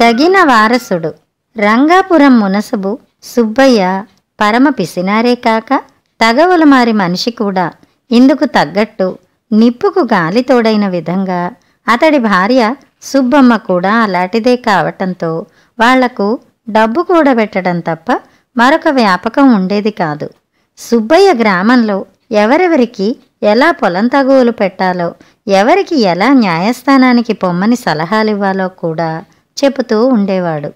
తగిన వారసుడు రంగాపురం మునసబు సుబ్బయ్య పరమ పిసినారే కాక మారి మనిషి కూడా ఇందుకు తగ్గట్టు నిప్పుకు గాలి తోడైన విధంగా అతడి భార్య సుబ్బమ్మ కూడా అలాంటిదే కావటంతో వాళ్లకు డబ్బు కూడబెట్టడం తప్ప మరొక వ్యాపకం ఉండేది కాదు సుబ్బయ్య గ్రామంలో ఎవరెవరికి ఎలా పొలం తగువలు పెట్టాలో ఎవరికి ఎలా న్యాయస్థానానికి పొమ్మని సలహాలివ్వాలో కూడా చెబుతూ ఉండేవాడు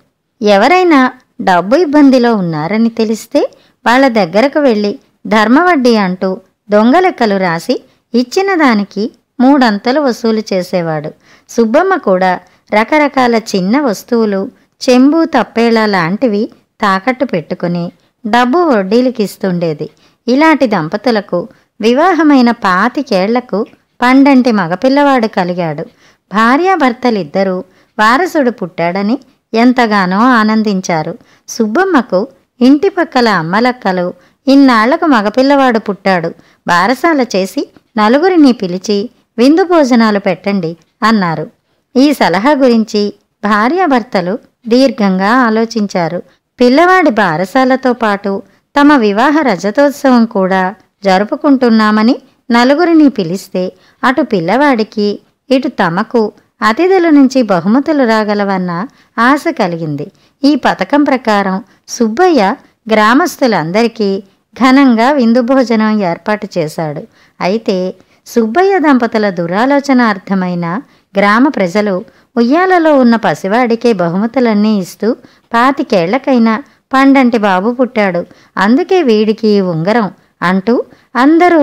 ఎవరైనా డబ్బు ఇబ్బందిలో ఉన్నారని తెలిస్తే వాళ్ళ దగ్గరకు వెళ్ళి ధర్మవడ్డీ అంటూ దొంగలెక్కలు రాసి ఇచ్చిన దానికి మూడంతలు వసూలు చేసేవాడు సుబ్బమ్మ కూడా రకరకాల చిన్న వస్తువులు చెంబు తప్పేలా లాంటివి తాకట్టు పెట్టుకుని డబ్బు వడ్డీలకిస్తుండేది ఇలాంటి దంపతులకు వివాహమైన పాతికేళ్లకు పండంటి మగపిల్లవాడు కలిగాడు భార్యాభర్తలిద్దరూ వారసుడు పుట్టాడని ఎంతగానో ఆనందించారు సుబ్బమ్మకు ఇంటి పక్కల అమ్మలక్కలు ఇన్నాళ్లకు మగపిల్లవాడు పుట్టాడు బారసాల చేసి నలుగురిని పిలిచి విందు భోజనాలు పెట్టండి అన్నారు ఈ సలహా గురించి భార్యాభర్తలు దీర్ఘంగా ఆలోచించారు పిల్లవాడి బారసాలతో పాటు తమ వివాహ రజతోత్సవం కూడా జరుపుకుంటున్నామని నలుగురిని పిలిస్తే అటు పిల్లవాడికి ఇటు తమకు అతిథుల నుంచి బహుమతులు రాగలవన్న ఆశ కలిగింది ఈ పథకం ప్రకారం సుబ్బయ్య గ్రామస్తులందరికీ ఘనంగా విందు భోజనం ఏర్పాటు చేశాడు అయితే సుబ్బయ్య దంపతుల దురాలోచన అర్థమైన గ్రామ ప్రజలు ఉయ్యాలలో ఉన్న పసివాడికే బహుమతులన్నీ ఇస్తూ పాతికేళ్లకైనా పండంటి బాబు పుట్టాడు అందుకే వీడికి ఉంగరం అంటూ అందరూ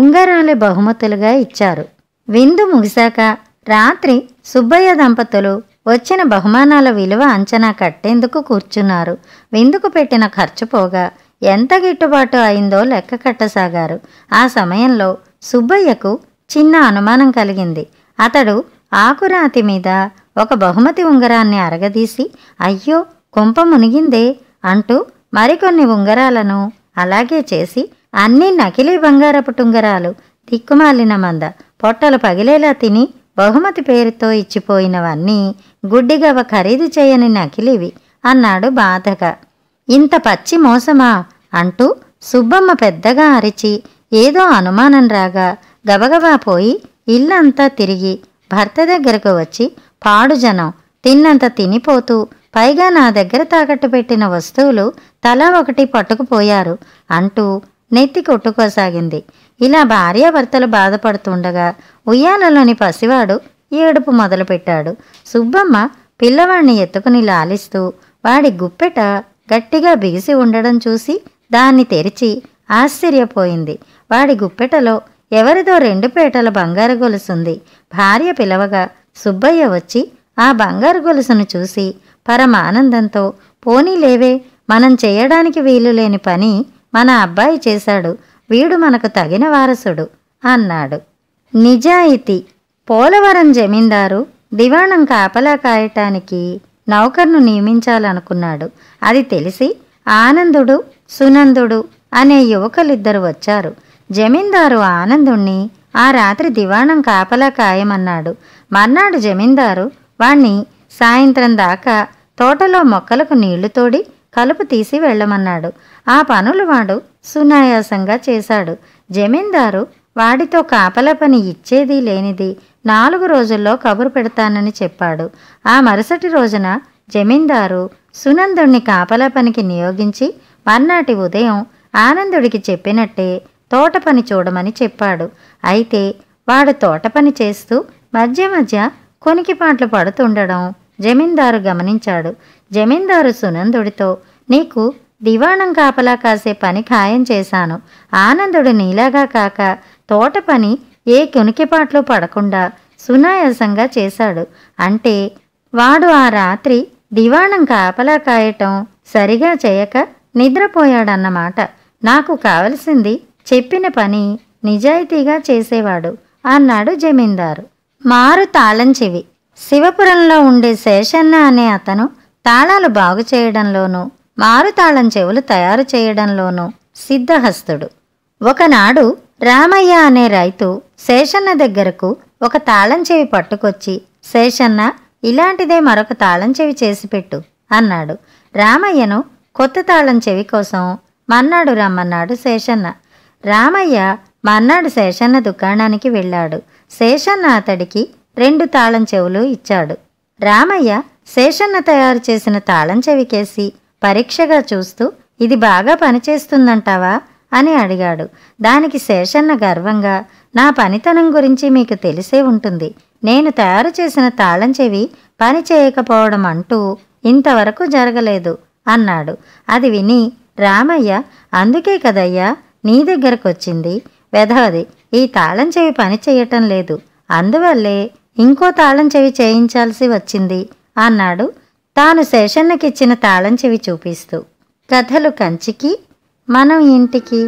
ఉంగరాలే బహుమతులుగా ఇచ్చారు విందు ముగిశాక రాత్రి సుబ్బయ్య దంపతులు వచ్చిన బహుమానాల విలువ అంచనా కట్టేందుకు కూర్చున్నారు విందుకు పెట్టిన ఖర్చు పోగా ఎంత గిట్టుబాటు అయిందో లెక్క కట్టసాగారు ఆ సమయంలో సుబ్బయ్యకు చిన్న అనుమానం కలిగింది అతడు ఆకురాతి మీద ఒక బహుమతి ఉంగరాన్ని అరగదీసి అయ్యో కుంప మునిగిందే అంటూ మరికొన్ని ఉంగరాలను అలాగే చేసి అన్ని నకిలీ బంగారపు టుంగరాలు దిక్కుమాలిన మంద పొట్టలు పగిలేలా తిని బహుమతి పేరుతో ఇచ్చిపోయినవన్నీ గుడ్డిగవ ఖరీదు చేయని నకిలివి అన్నాడు బాధగా ఇంత పచ్చి మోసమా అంటూ సుబ్బమ్మ పెద్దగా అరిచి ఏదో అనుమానం రాగా గబగబా పోయి ఇల్లంతా తిరిగి భర్త దగ్గరకు వచ్చి పాడు జనం తిన్నంత తినిపోతూ పైగా నా దగ్గర తాకట్టు పెట్టిన వస్తువులు తలా ఒకటి పట్టుకుపోయారు అంటూ నెత్తి కొట్టుకోసాగింది ఇలా భార్యాభర్తలు బాధపడుతుండగా ఉయ్యాలలోని పసివాడు ఏడుపు మొదలుపెట్టాడు సుబ్బమ్మ పిల్లవాడిని ఎత్తుకుని లాలిస్తూ వాడి గుప్పెట గట్టిగా బిగిసి ఉండడం చూసి దాన్ని తెరిచి ఆశ్చర్యపోయింది వాడి గుప్పెటలో ఎవరిదో రెండు పేటల బంగారు గొలుసుంది భార్య పిలవగా సుబ్బయ్య వచ్చి ఆ బంగారు గొలుసును చూసి పరమానందంతో పోనీలేవే మనం చేయడానికి వీలు లేని పని మన అబ్బాయి చేశాడు వీడు మనకు తగిన వారసుడు అన్నాడు నిజాయితీ పోలవరం జమీందారు దివాణం కాపలా కాయటానికి నౌకర్ను నియమించాలనుకున్నాడు అది తెలిసి ఆనందుడు సునందుడు అనే యువకులిద్దరు వచ్చారు జమీందారు ఆనందుణ్ణి ఆ రాత్రి దివాణం కాపలా కాయమన్నాడు మర్నాడు జమీందారు వాణ్ణి సాయంత్రం దాకా తోటలో మొక్కలకు నీళ్లు తోడి కలుపు తీసి వెళ్ళమన్నాడు ఆ పనులు వాడు సునాయాసంగా చేశాడు జమీందారు వాడితో కాపల పని ఇచ్చేది లేనిది నాలుగు రోజుల్లో కబురు పెడతానని చెప్పాడు ఆ మరుసటి రోజున జమీందారు సునందుణ్ణి కాపల పనికి నియోగించి మర్నాటి ఉదయం ఆనందుడికి చెప్పినట్టే తోట పని చూడమని చెప్పాడు అయితే వాడు తోట పని చేస్తూ మధ్య మధ్య కొనికిపాట్లు పడుతుండడం జమీందారు గమనించాడు జమీందారు సునందుడితో నీకు దివాణం కాపలా కాసే పని ఖాయం చేశాను ఆనందుడు నీలాగా కాక తోట పని ఏ కునికిపాట్లు పడకుండా సునాయాసంగా చేశాడు అంటే వాడు ఆ రాత్రి దివాణం కాపలా కాయటం సరిగా చేయక నిద్రపోయాడన్నమాట నాకు కావలసింది చెప్పిన పని నిజాయితీగా చేసేవాడు అన్నాడు జమీందారు మారు తాళం చెవి శివపురంలో ఉండే శేషన్న అనే అతను తాళాలు బాగు చేయడంలోనూ మారుతాళం చెవులు తయారు చేయడంలోనూ సిద్ధహస్తుడు ఒకనాడు రామయ్య అనే రైతు శేషన్న దగ్గరకు ఒక తాళం చెవి పట్టుకొచ్చి శేషన్న ఇలాంటిదే మరొక తాళం చెవి చేసిపెట్టు అన్నాడు రామయ్యను కొత్త తాళం చెవి కోసం మన్నాడు రమ్మన్నాడు శేషన్న రామయ్య మన్నాడు శేషన్న దుకాణానికి వెళ్ళాడు శేషన్న అతడికి రెండు తాళం చెవులు ఇచ్చాడు రామయ్య శేషన్న తయారు చేసిన తాళం చెవికేసి పరీక్షగా చూస్తూ ఇది బాగా పనిచేస్తుందంటావా అని అడిగాడు దానికి శేషన్న గర్వంగా నా పనితనం గురించి మీకు తెలిసే ఉంటుంది నేను తయారు చేసిన తాళం చెవి పని చేయకపోవడం అంటూ ఇంతవరకు జరగలేదు అన్నాడు అది విని రామయ్య అందుకే కదయ్యా నీ దగ్గరకొచ్చింది వెధవది ఈ తాళం చెవి పని చేయటం లేదు అందువల్లే ఇంకో తాళం చెవి చేయించాల్సి వచ్చింది అన్నాడు తాను శేషన్నకిచ్చిన తాళం చెవి చూపిస్తూ కథలు కంచికి మనం ఇంటికి